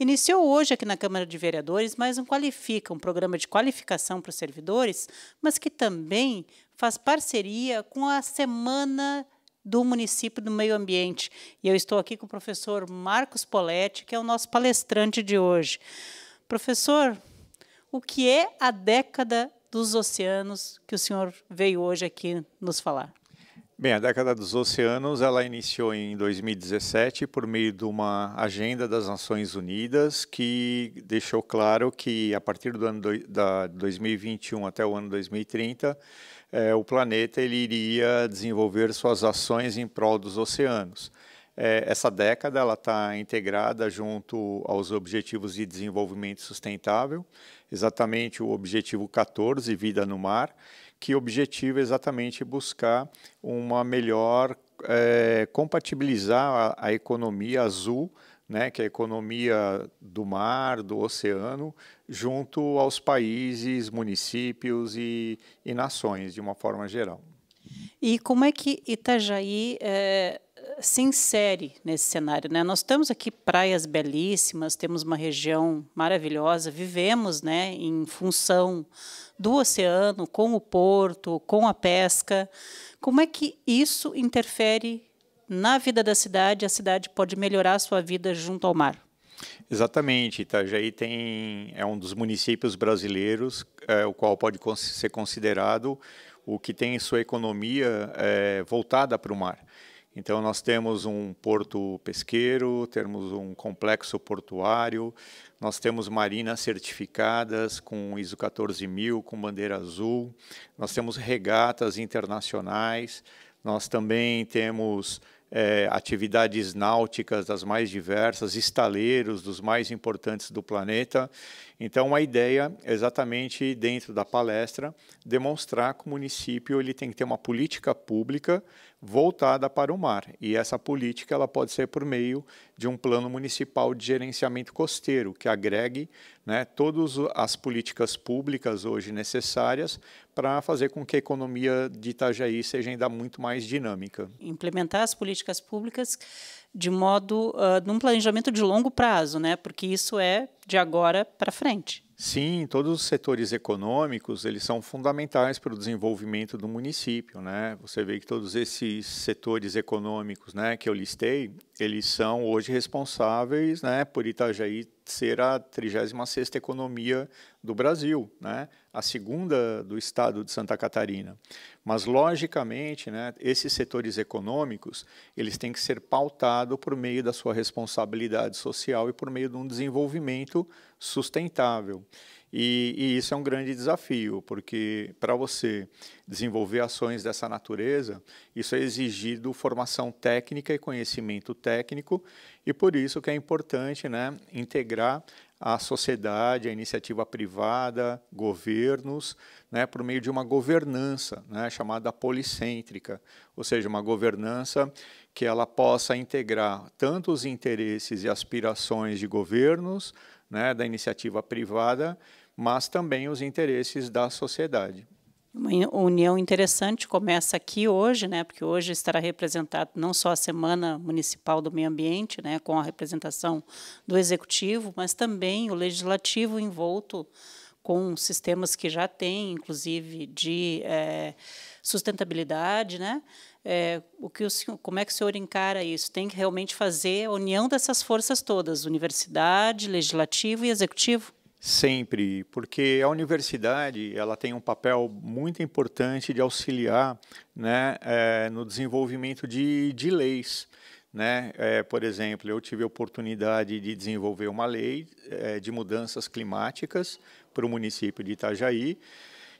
iniciou hoje aqui na Câmara de Vereadores mais um Qualifica, um programa de qualificação para os servidores, mas que também faz parceria com a Semana do município do meio ambiente. E eu estou aqui com o professor Marcos Poletti, que é o nosso palestrante de hoje. Professor, o que é a década dos oceanos que o senhor veio hoje aqui nos falar? Bem, a década dos oceanos ela iniciou em 2017 por meio de uma agenda das Nações Unidas que deixou claro que a partir do ano do, da 2021 até o ano 2030 eh, o planeta ele iria desenvolver suas ações em prol dos oceanos é, essa década ela está integrada junto aos Objetivos de Desenvolvimento Sustentável, exatamente o Objetivo 14, Vida no Mar, que objetivo é exatamente buscar uma melhor é, compatibilizar a, a economia azul né, que é a economia do mar, do oceano, junto aos países, municípios e, e nações, de uma forma geral. E como é que Itajaí é, se insere nesse cenário. Né? Nós temos aqui praias belíssimas, temos uma região maravilhosa, vivemos né, em função do oceano, com o porto, com a pesca. Como é que isso interfere na vida da cidade? A cidade pode melhorar a sua vida junto ao mar? Exatamente, Itajaí tem é um dos municípios brasileiros é, o qual pode ser considerado o que tem sua economia é, voltada para o mar. Então, nós temos um porto pesqueiro, temos um complexo portuário, nós temos marinas certificadas com ISO 14000, com bandeira azul, nós temos regatas internacionais, nós também temos é, atividades náuticas das mais diversas, estaleiros dos mais importantes do planeta. Então, a ideia é exatamente dentro da palestra demonstrar que o município ele tem que ter uma política pública voltada para o mar. E essa política ela pode ser por meio de um plano municipal de gerenciamento costeiro, que agregue né, todas as políticas públicas hoje necessárias para fazer com que a economia de Itajaí seja ainda muito mais dinâmica. Implementar as políticas públicas de modo uh, num planejamento de longo prazo, né? Porque isso é de agora para frente. Sim, todos os setores econômicos eles são fundamentais para o desenvolvimento do município, né? Você vê que todos esses setores econômicos, né, que eu listei, eles são hoje responsáveis, né, por Itajaí ser a 36ª economia do Brasil, né? a segunda do estado de Santa Catarina. Mas, logicamente, né, esses setores econômicos eles têm que ser pautados por meio da sua responsabilidade social e por meio de um desenvolvimento sustentável. E, e isso é um grande desafio, porque para você desenvolver ações dessa natureza, isso é exigido formação técnica e conhecimento técnico, e por isso que é importante né, integrar a sociedade, a iniciativa privada, governos, né, por meio de uma governança né, chamada policêntrica, ou seja, uma governança que ela possa integrar tanto os interesses e aspirações de governos, né, da iniciativa privada, mas também os interesses da sociedade. Uma união interessante começa aqui hoje, né, porque hoje estará representado não só a Semana Municipal do Meio Ambiente, né, com a representação do Executivo, mas também o Legislativo envolto com sistemas que já tem, inclusive, de é, sustentabilidade, né? É, o que o senhor, como é que o senhor encara isso? Tem que realmente fazer a união dessas forças todas, universidade, legislativo e executivo? sempre, porque a universidade ela tem um papel muito importante de auxiliar né, é, no desenvolvimento de, de leis. Né? É, por exemplo, eu tive a oportunidade de desenvolver uma lei é, de mudanças climáticas para o município de Itajaí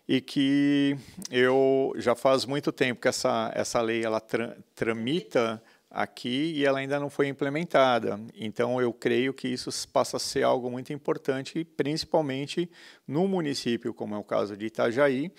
e que eu já faz muito tempo que essa, essa lei ela tra tramita aqui e ela ainda não foi implementada. Então, eu creio que isso passa a ser algo muito importante, principalmente no município como é o caso de Itajaí,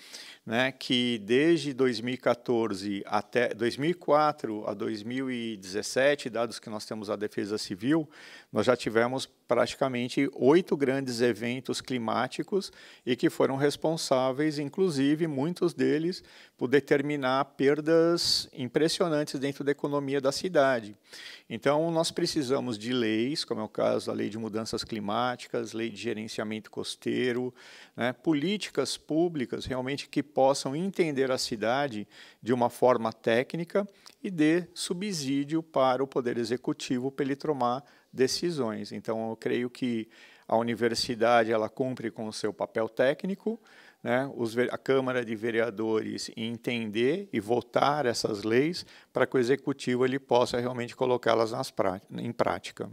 né, que desde 2014 até 2004 a 2017, dados que nós temos a Defesa Civil, nós já tivemos praticamente oito grandes eventos climáticos e que foram responsáveis, inclusive muitos deles, por determinar perdas impressionantes dentro da economia da cidade. Então, nós precisamos de leis, como é o caso da Lei de Mudanças Climáticas, Lei de Gerenciamento Costeiro, né, políticas públicas realmente que possam entender a cidade de uma forma técnica e dê subsídio para o Poder Executivo para ele tomar decisões. Então, eu creio que a universidade ela cumpre com o seu papel técnico, né, os, a Câmara de Vereadores entender e votar essas leis para que o Executivo ele possa realmente colocá-las em prática.